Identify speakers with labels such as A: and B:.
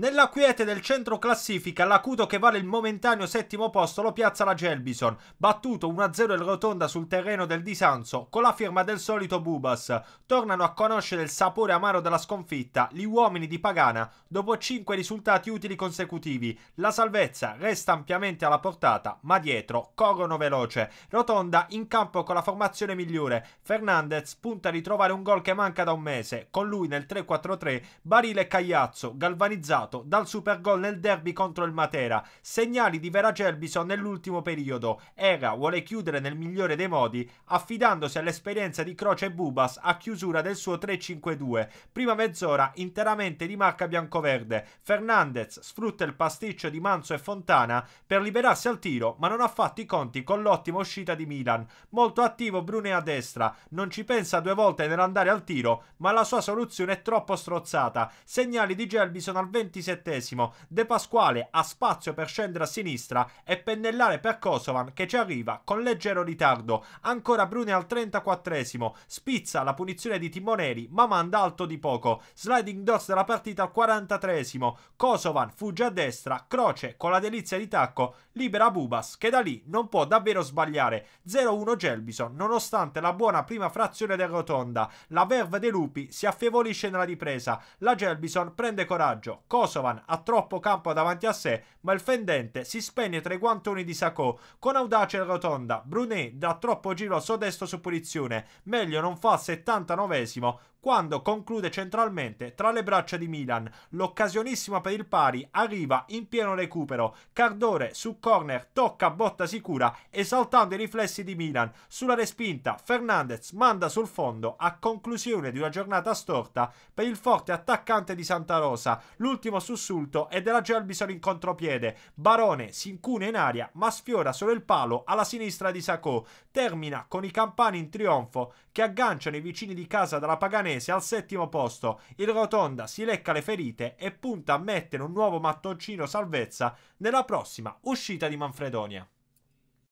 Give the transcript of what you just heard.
A: Nella quiete del centro classifica, l'acuto che vale il momentaneo settimo posto lo piazza la Gelbison, battuto 1-0 in rotonda sul terreno del Disanzo con la firma del solito Bubas. Tornano a conoscere il sapore amaro della sconfitta gli uomini di Pagana dopo 5 risultati utili consecutivi. La salvezza resta ampiamente alla portata, ma dietro corrono veloce. Rotonda in campo con la formazione migliore. Fernandez punta a ritrovare un gol che manca da un mese. Con lui nel 3-4-3 Barile e Cagliazzo, galvanizzato risultato, dal super gol nel derby contro il Matera, segnali di Vera Gerbison nell'ultimo periodo. Era vuole chiudere nel migliore dei modi, affidandosi all'esperienza di Croce e Bubas a chiusura del suo 3-5-2. Prima mezz'ora interamente di marca biancoverde. Fernandez sfrutta il pasticcio di Manzo e Fontana per liberarsi al tiro, ma non ha fatto i conti con l'ottima uscita di Milan. Molto attivo Brune a destra, non ci pensa due volte nell'andare al tiro, ma la sua soluzione è troppo strozzata. Segnali di Gerbison al 20 27 De Pasquale ha spazio per scendere a sinistra e pennellare per Kosovan che ci arriva con leggero ritardo. Ancora Brune al 34esimo, spizza la punizione di Timoneri ma manda alto di poco. Sliding doors della partita al 43esimo, Kosovan fugge a destra, Croce con la delizia di tacco libera Bubas che da lì non può davvero sbagliare. 0-1 Gelbison nonostante la buona prima frazione del rotonda. La verve dei lupi si affievolisce nella ripresa. La Gelbison prende coraggio. Kosovan Kosovan ha troppo campo davanti a sé, ma il fendente si spegne tra i guantoni di Sacco. Con audacia rotonda, Brunet dà troppo giro al suo destro su punizione, meglio non fa al 79 quando conclude centralmente tra le braccia di Milan. L'occasionissima per il pari arriva in pieno recupero. Cardore su corner tocca botta sicura esaltando i riflessi di Milan. Sulla respinta Fernandez manda sul fondo a conclusione di una giornata storta per il forte attaccante di Santa Rosa. L'ultimo sussulto è della Gelbison in contropiede. Barone si incune in aria ma sfiora solo il palo alla sinistra di Sacco. Termina con i campani in trionfo che agganciano i vicini di casa dalla Paganese Cremonese al settimo posto, il Rotonda si lecca le ferite e punta a mettere un nuovo mattoncino salvezza nella prossima uscita di Manfredonia.